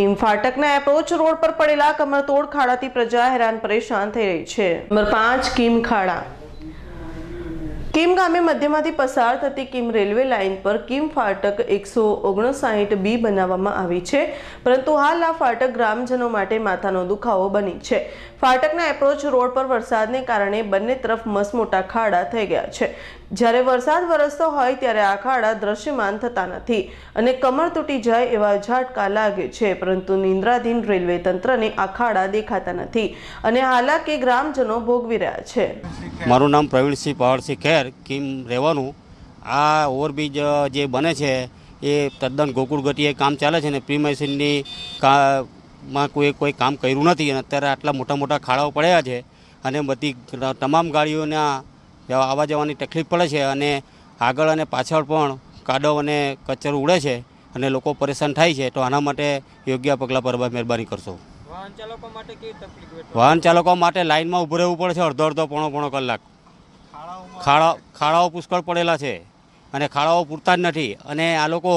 Kim ફાટકના approach road પર પડેલા તોડ ખાડાથી પ્રજા હેરાન પરેશાન થઈ રહી છે નંબર પાંચ કિમ ખાડા કિમ ગામે મધ્યમાંથી પસાર થતી કિમ રેલવે લાઇન પર કિમ ફાટક એકસો ઓગણસાઠ બી બનાવવામાં આવી છે પરંતુ હાલ આ ફાટક ગ્રામજનો માટે માથાનો દુખાવો બની છે ફાટકના એપ્રોચ રોડ પર વરસાદને કારણે બંને તરફ મસમોટા ખાડા થઈ ગયા છે જ્યારે વરસાદ વરસતો હોય ત્યારે આ ખાડા દ્રશ્યમાન થતા નથી અને કમર તૂટી જાય એવા ઝાટકા લાગે છે પરંતુ નિંદ્રાધીન રેલવે તંત્રને આ ખાડા દેખાતા નથી અને હાલાકી ગ્રામજનો ભોગવી રહ્યા છે મારું નામ પ્રવીણસિંહ પહાડસિંહ ખેર શહેર કિમ રહેવાનું આ ઓવરબ્રિજ જે બને છે એ તદ્દન ગોકુળ ગતિએ કામ ચાલે છે ને કા માં કોઈ કોઈ કામ કર્યું નથી અને અત્યારે આટલા મોટા મોટા ખાડાઓ પડ્યા છે અને બધી તમામ ગાડીઓને આવવા જવાની તકલીફ પડે છે અને આગળ અને પાછળ પણ કાદવ અને કચરો ઉડે છે અને લોકો પરેશાન થાય છે તો આના માટે યોગ્ય પગલાં ભરવા મહેરબાની કરશો વાહન ચાલકો માટે લાઇનમાં ઊભું રહેવું પડે છે અડધો અડધો પોણો પોણો કલાક ખાડા ખાડાઓ પુષ્કળ પડેલા છે અને ખાડાઓ પૂરતા જ નથી અને આ લોકો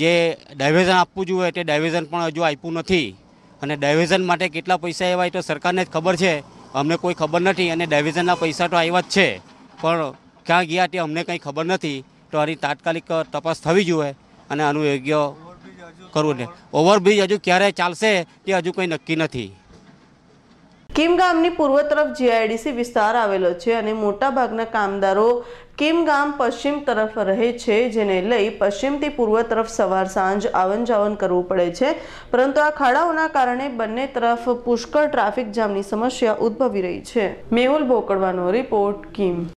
જે ડાયવેઝન આપવું જોઈએ તે ડાયવર્ઝન પણ હજુ આપ્યું નથી અને ડાયવર્ઝન માટે કેટલા પૈસા એવા તો સરકારને જ ખબર છે અમને કોઈ ખબર નથી અને ડાયવર્ઝનના પૈસા તો આવ્યા જ છે પણ ક્યાં ગયા તે અમને કંઈ ખબર નથી તો આની તાત્કાલિક તપાસ થવી જોઈએ અને આનું યોગ્ય કરવું ને ઓવરબ્રિજ હજુ ક્યારે ચાલશે તે હજુ કંઈ નક્કી નથી કિમ ગામની પૂર્વ તરફ જીઆઈડીસી વિસ્તાર આવેલો છે અને મોટાભાગના કામદારો કિમ ગામ પશ્ચિમ તરફ રહે છે જેને લઈ પશ્ચિમથી પૂર્વ તરફ સવાર સાંજ આવન જાવન કરવું પડે છે પરંતુ આ ખાડાઓના કારણે બંને તરફ પુષ્કળ ટ્રાફિક જામની સમસ્યા ઉદ્ભવી રહી છે મેહુલ ભોકડવાનો રિપોર્ટ કિમ